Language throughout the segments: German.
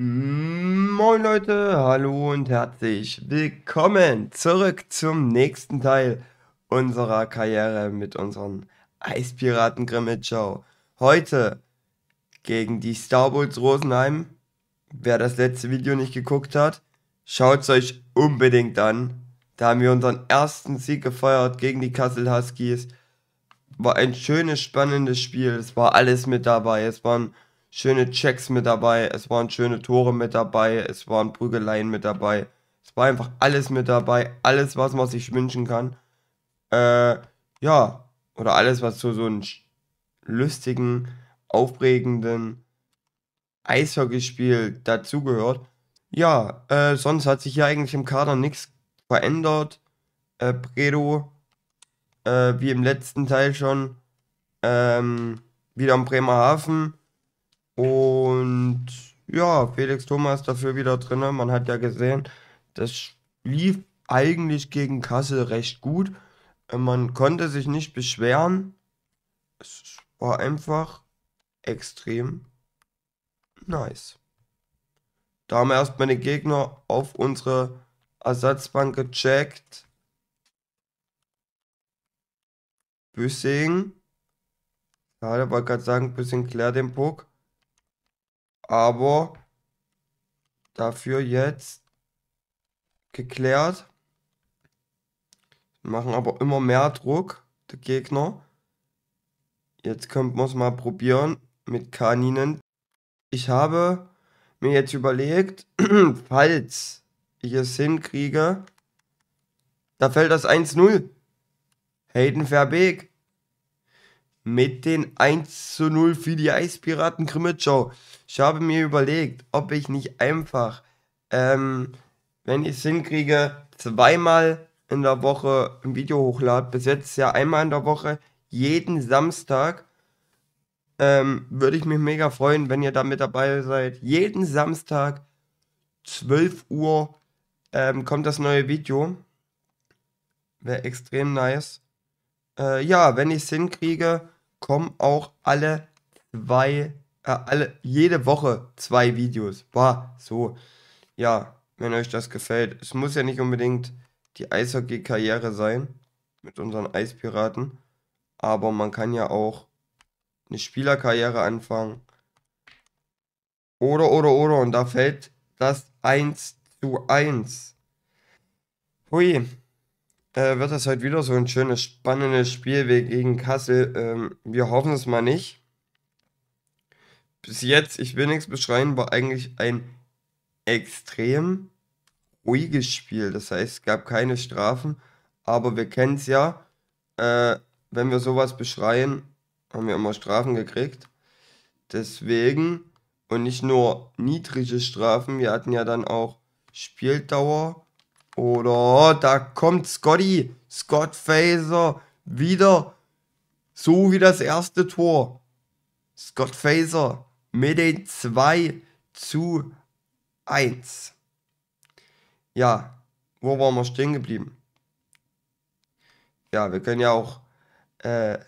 Moin Leute, hallo und herzlich willkommen zurück zum nächsten Teil unserer Karriere mit unseren Eispiraten Grimmit Show. Heute gegen die Starbucks Rosenheim. Wer das letzte Video nicht geguckt hat, schaut es euch unbedingt an. Da haben wir unseren ersten Sieg gefeiert gegen die Kassel Huskies. War ein schönes, spannendes Spiel. Es war alles mit dabei. Es waren schöne Checks mit dabei, es waren schöne Tore mit dabei, es waren Prügeleien mit dabei. Es war einfach alles mit dabei, alles, was man sich wünschen kann. Äh, ja, oder alles, was zu so einem lustigen, aufregenden Eishockeyspiel dazugehört. Ja, äh, sonst hat sich hier eigentlich im Kader nichts verändert. Äh, Bredo, äh, wie im letzten Teil schon, ähm, wieder am Bremerhaven. Und ja, Felix Thomas dafür wieder drin. Man hat ja gesehen, das lief eigentlich gegen Kassel recht gut. Man konnte sich nicht beschweren. Es war einfach extrem nice. Da haben erst meine Gegner auf unsere Ersatzbank gecheckt. Büssing. Ja, da wollte gerade sagen, Büssing klärt den Puck aber dafür jetzt geklärt. Machen aber immer mehr Druck, der Gegner. Jetzt könnten wir es mal probieren mit Kaninen. Ich habe mir jetzt überlegt, falls ich es hinkriege, da fällt das 1-0. Hayden Verbeek mit den 1 zu 0 für die Eispiraten Krimitschau. Ich habe mir überlegt, ob ich nicht einfach, ähm, wenn ich es hinkriege, zweimal in der Woche ein Video hochlade. Bis jetzt ja einmal in der Woche, jeden Samstag. Ähm, Würde ich mich mega freuen, wenn ihr da mit dabei seid. Jeden Samstag, 12 Uhr, ähm, kommt das neue Video. Wäre extrem nice. Äh, ja, wenn ich es hinkriege, kommen auch alle zwei, äh, alle, jede Woche zwei Videos. War so. Ja, wenn euch das gefällt. Es muss ja nicht unbedingt die Eishockey-Karriere sein mit unseren Eispiraten. Aber man kann ja auch eine Spielerkarriere anfangen. Oder, oder, oder. Und da fällt das 1 zu 1. Hui äh, wird das heute wieder so ein schönes, spannendes Spiel gegen Kassel. Ähm, wir hoffen es mal nicht. Bis jetzt, ich will nichts beschreiben, war eigentlich ein extrem ruhiges Spiel. Das heißt, es gab keine Strafen, aber wir kennen es ja. Äh, wenn wir sowas beschreien, haben wir immer Strafen gekriegt. Deswegen, und nicht nur niedrige Strafen, wir hatten ja dann auch Spieldauer oder oh, da kommt Scotty, Scott Faser, wieder so wie das erste Tor. Scott Faser mit den 2 zu 1. Ja, wo waren wir stehen geblieben? Ja, wir können ja auch äh,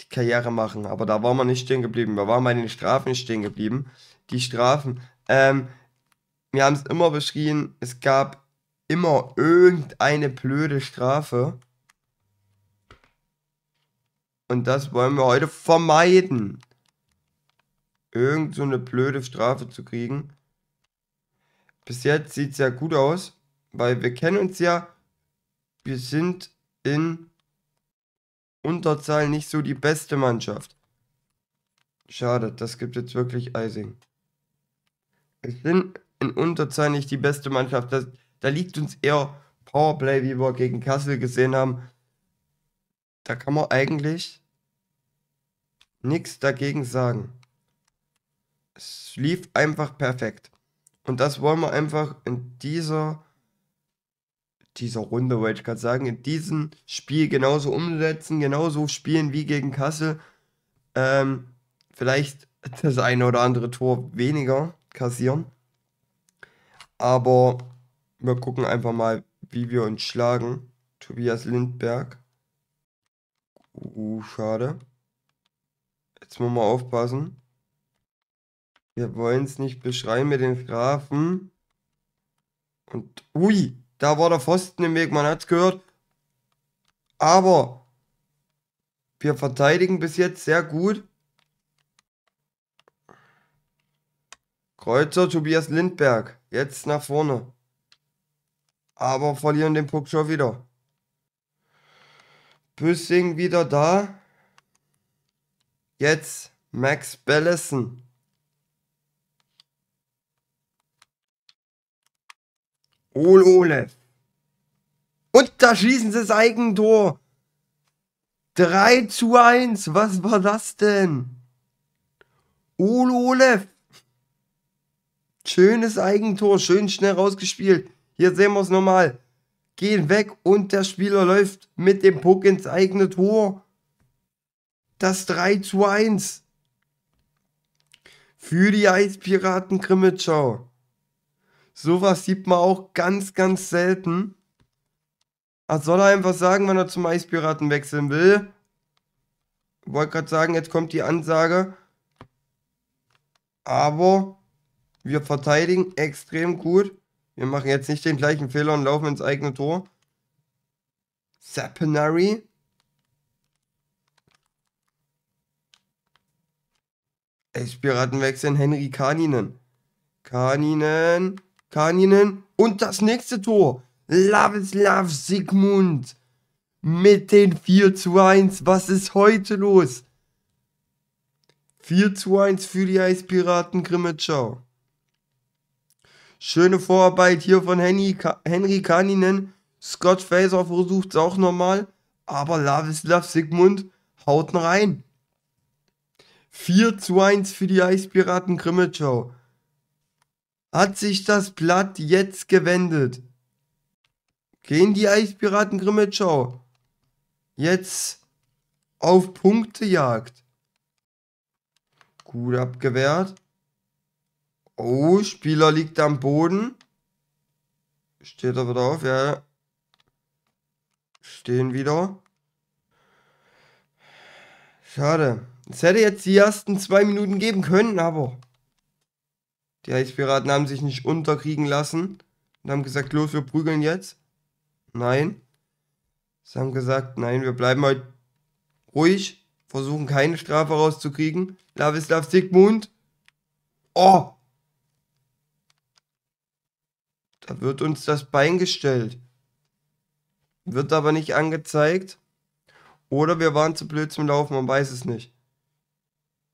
die Karriere machen, aber da waren wir nicht stehen geblieben. Wir waren bei den Strafen stehen geblieben. Die Strafen. Ähm, wir haben es immer beschrieben, es gab immer irgendeine blöde Strafe. Und das wollen wir heute vermeiden. Irgend so eine blöde Strafe zu kriegen. Bis jetzt sieht es ja gut aus, weil wir kennen uns ja. Wir sind in Unterzahl nicht so die beste Mannschaft. Schade, das gibt jetzt wirklich Eising. Wir sind in Unterzahl nicht die beste Mannschaft. Das, da liegt uns eher Powerplay, wie wir gegen Kassel gesehen haben. Da kann man eigentlich nichts dagegen sagen. Es lief einfach perfekt. Und das wollen wir einfach in dieser, dieser Runde, wollte ich gerade sagen, in diesem Spiel genauso umsetzen, genauso spielen wie gegen Kassel. Ähm, vielleicht das eine oder andere Tor weniger kassieren. Aber wir gucken einfach mal, wie wir uns schlagen. Tobias Lindberg. Uh, schade. Jetzt muss man aufpassen. Wir wollen es nicht beschreiben mit den Grafen. Und, ui, da war der Pfosten im Weg, man hat's gehört. Aber wir verteidigen bis jetzt sehr gut. Kreuzer Tobias Lindberg, jetzt nach vorne aber verlieren den Puck schon wieder. Büssing wieder da. Jetzt Max Bellison. Ol Ole. Und da schießen sie das Eigentor. 3 zu 1. Was war das denn? Ol Ole. Schönes Eigentor. Schön schnell rausgespielt. Hier sehen wir es nochmal. Gehen weg und der Spieler läuft mit dem Puck ins eigene Tor. Das 3 zu 1. Für die Eispiraten Grimmitschau. Sowas sieht man auch ganz, ganz selten. Also soll er einfach sagen, wenn er zum Eispiraten wechseln will? Wollte gerade sagen, jetzt kommt die Ansage. Aber wir verteidigen extrem gut. Wir machen jetzt nicht den gleichen Fehler und laufen ins eigene Tor. Sapinary. Ich Piratenwechsel Henry Kaninen. Kaninen. Kaninen. Und das nächste Tor. Love is love, Sigmund. Mit den 4 zu 1. Was ist heute los? 4 zu 1 für die Eispiraten Grimme. Ciao. Schöne Vorarbeit hier von Henry, Ka Henry Kaninen. Scott Faser versucht es auch nochmal. Aber Lavislav Sigmund hauten rein. 4 zu 1 für die Eispiraten Grimmitschau. Hat sich das Blatt jetzt gewendet? Gehen die Eispiraten Grimmitschau jetzt auf Punktejagd? Gut abgewehrt. Oh, Spieler liegt am Boden. Steht er wieder auf, ja. Stehen wieder. Schade. Es hätte jetzt die ersten zwei Minuten geben können, aber die Eispiraten haben sich nicht unterkriegen lassen und haben gesagt, los, wir prügeln jetzt. Nein. Sie haben gesagt, nein, wir bleiben heute ruhig, versuchen keine Strafe rauszukriegen. Lavislav Sigmund. Oh, da wird uns das Bein gestellt. Wird aber nicht angezeigt. Oder wir waren zu blöd zum Laufen, man weiß es nicht.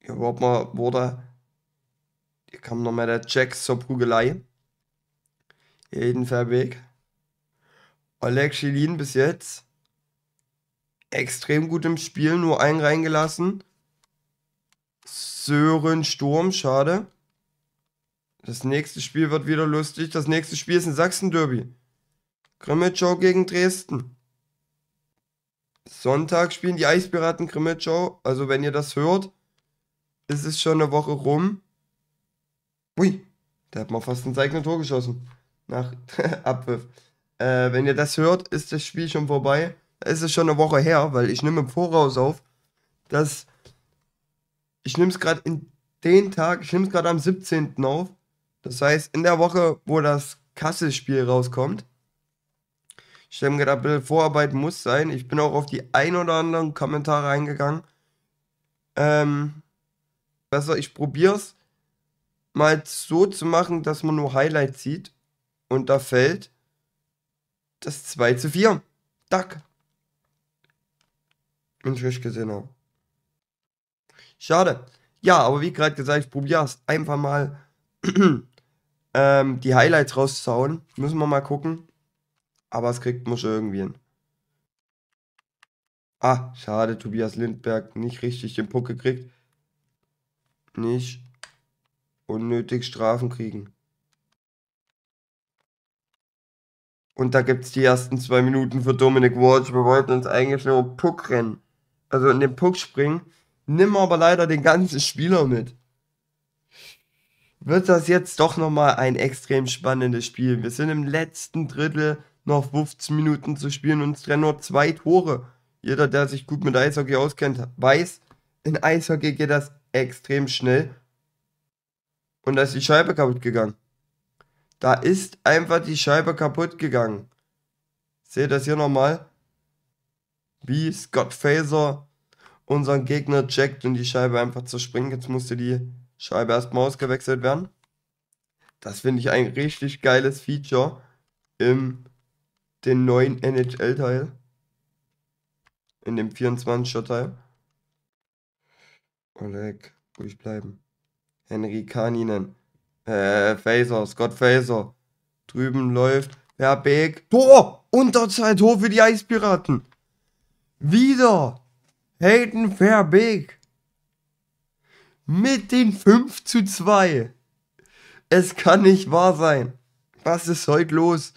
Hier überhaupt mal wurde. Hier kam nochmal der Jack zur Prügelei. Jeden Verweg. Oleg Schilin bis jetzt. Extrem gut im Spiel, nur einen reingelassen. Sören Sturm, schade. Das nächste Spiel wird wieder lustig. Das nächste Spiel ist ein Sachsen-Derby. Grimmitschau gegen Dresden. Sonntag spielen die Eispiraten Grimmitschau. Also wenn ihr das hört, ist es schon eine Woche rum. Ui, da hat man fast ein eigenes Tor geschossen. Nach Abwurf. Äh, wenn ihr das hört, ist das Spiel schon vorbei. Es ist schon eine Woche her, weil ich nehme im Voraus auf, dass ich nehme es gerade in den Tag, ich nehme es gerade am 17. auf das heißt, in der Woche, wo das Kasselspiel rauskommt, ich stelle mir gedacht, ein bisschen Vorarbeit muss sein. Ich bin auch auf die ein oder anderen Kommentare eingegangen. Ähm, besser, ich probiere es mal so zu machen, dass man nur Highlights sieht und da fällt das 2 zu 4. Duck. Wenn ich richtig gesehen habe. Schade. Ja, aber wie gerade gesagt, ich probiere es einfach mal ähm, die Highlights rauszuhauen. Müssen wir mal gucken. Aber es kriegt man schon irgendwie hin. Ah, schade, Tobias Lindberg nicht richtig den Puck gekriegt. Nicht unnötig Strafen kriegen. Und da gibt es die ersten zwei Minuten für Dominic Walsh. Wir wollten uns eigentlich nur Puck rennen. Also in den Puck springen. Nimm aber leider den ganzen Spieler mit wird das jetzt doch nochmal ein extrem spannendes Spiel. Wir sind im letzten Drittel noch 15 Minuten zu spielen und es trennen nur zwei Tore. Jeder, der sich gut mit Eishockey auskennt, weiß, in Eishockey geht das extrem schnell. Und da ist die Scheibe kaputt gegangen. Da ist einfach die Scheibe kaputt gegangen. Seht das hier nochmal? Wie Scott Faser unseren Gegner checkt und die Scheibe einfach zerspringt. Jetzt musste die Scheibe erstmal ausgewechselt werden. Das finde ich ein richtig geiles Feature im den neuen NHL-Teil. In dem 24er-Teil. Oleg, ruhig bleiben. Henry Kaninen. Äh, Phaser, Scott Phaser. Drüben läuft Verbeek. Tor! Unterzeit, Tor für die Eispiraten. Wieder! Hayden Verbeek mit den 5 zu 2. Es kann nicht wahr sein. Was ist heute los?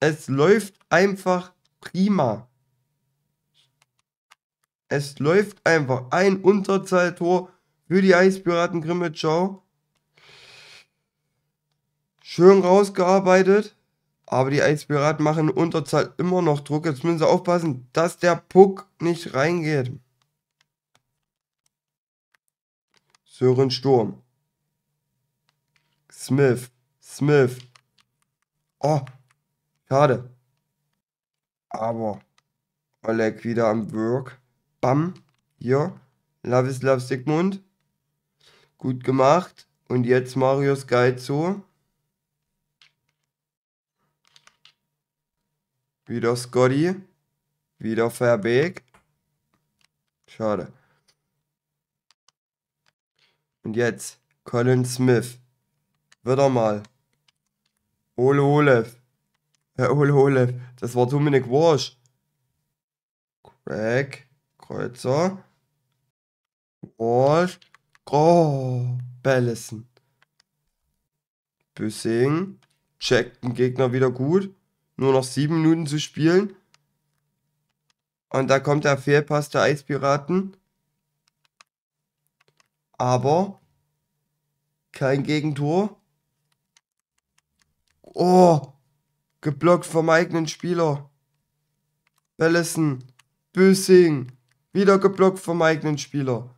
Es läuft einfach prima. Es läuft einfach ein Unterzahltor für die Eispiraten Grimmitschau. Schön rausgearbeitet. Aber die Eispiraten machen Unterzahl immer noch Druck. Jetzt müssen sie aufpassen, dass der Puck nicht reingeht. Sören Sturm. Smith. Smith. Oh, schade. Aber Oleg wieder am Work. Bam. Hier. Love is love, Sigmund. Gut gemacht. Und jetzt Marius Geizo. Wieder Scotty. Wieder Verbeek. Schade. Und jetzt Colin Smith. Wieder mal. Ole Olef. Herr Ole Olef. Das war Dominic Walsh. Craig. Kreuzer. Walsh. Oh, Bellison. Büssing. Checkt den Gegner wieder gut. Nur noch sieben Minuten zu spielen. Und da kommt der Fehlpass der Eispiraten aber kein Gegentor. Oh, geblockt vom eigenen Spieler. Bellison, Büssing, wieder geblockt vom eigenen Spieler.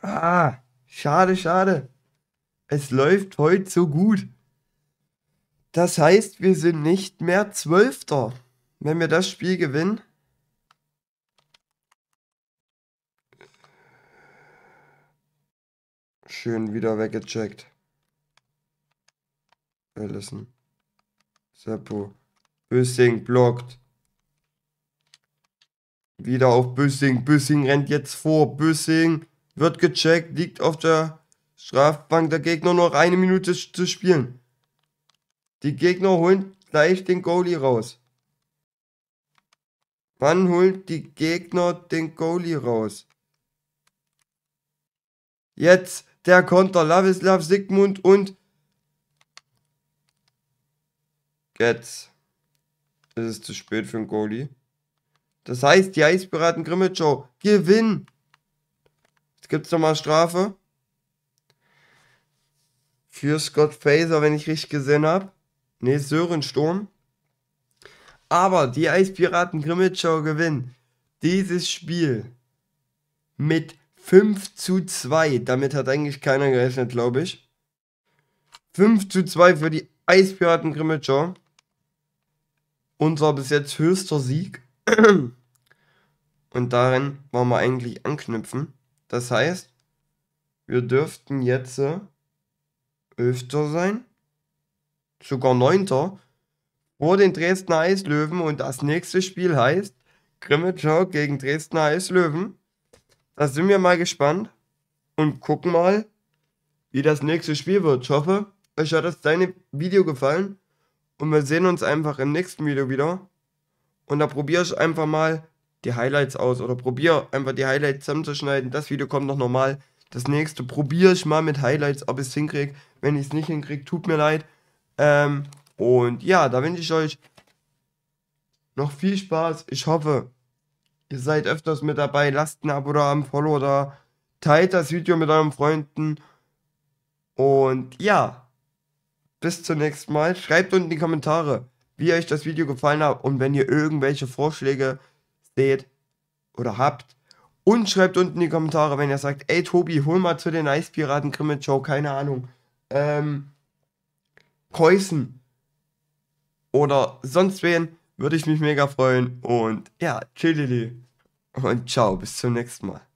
Ah, schade, schade. Es läuft heute so gut. Das heißt, wir sind nicht mehr Zwölfter. Wenn wir das Spiel gewinnen, Schön wieder weggecheckt. Allison. Seppo. Büssing blockt. Wieder auf Büssing. Büssing rennt jetzt vor. Büssing wird gecheckt. Liegt auf der Strafbank der Gegner noch eine Minute zu spielen. Die Gegner holen gleich den Goalie raus. Wann holt die Gegner den Goalie raus? Jetzt der Konter Lavislav Sigmund und Jetzt ist es zu spät für einen Goalie. Das heißt, die Eispiraten Grimmitschau gewinnen. Jetzt gibt es nochmal Strafe. Für Scott Faser, wenn ich richtig gesehen habe. Ne, Sören Sturm. Aber die Eispiraten Grimmitschau gewinnen dieses Spiel mit 5 zu 2. Damit hat eigentlich keiner gerechnet, glaube ich. 5 zu 2 für die Eispiraten Grimmager. Unser bis jetzt höchster Sieg. Und darin wollen wir eigentlich anknüpfen. Das heißt, wir dürften jetzt Öfter äh, sein. Sogar Neunter. Vor den Dresdner Eislöwen. Und das nächste Spiel heißt Grimmager gegen Dresdner Eislöwen. Da sind wir mal gespannt und gucken mal, wie das nächste Spiel wird. Ich hoffe, euch hat das deine Video gefallen und wir sehen uns einfach im nächsten Video wieder. Und da probiere ich einfach mal die Highlights aus oder probiere einfach die Highlights zusammenzuschneiden. Das Video kommt noch normal. Das nächste probiere ich mal mit Highlights, ob ich es hinkriege. Wenn ich es nicht hinkriege, tut mir leid. Ähm, und ja, da wünsche ich euch noch viel Spaß. Ich hoffe, Ihr seid öfters mit dabei. Lasst ein Abo da, ein Follow da. Teilt das Video mit euren Freunden. Und ja, bis zum nächsten Mal. Schreibt unten in die Kommentare, wie euch das Video gefallen hat und wenn ihr irgendwelche Vorschläge seht oder habt. Und schreibt unten in die Kommentare, wenn ihr sagt, ey Tobi, hol mal zu den Eispiraten Grimmel Show, keine Ahnung, ähm, Keusen oder sonst wen würde ich mich mega freuen. Und ja, tschüss und ciao, bis zum nächsten Mal.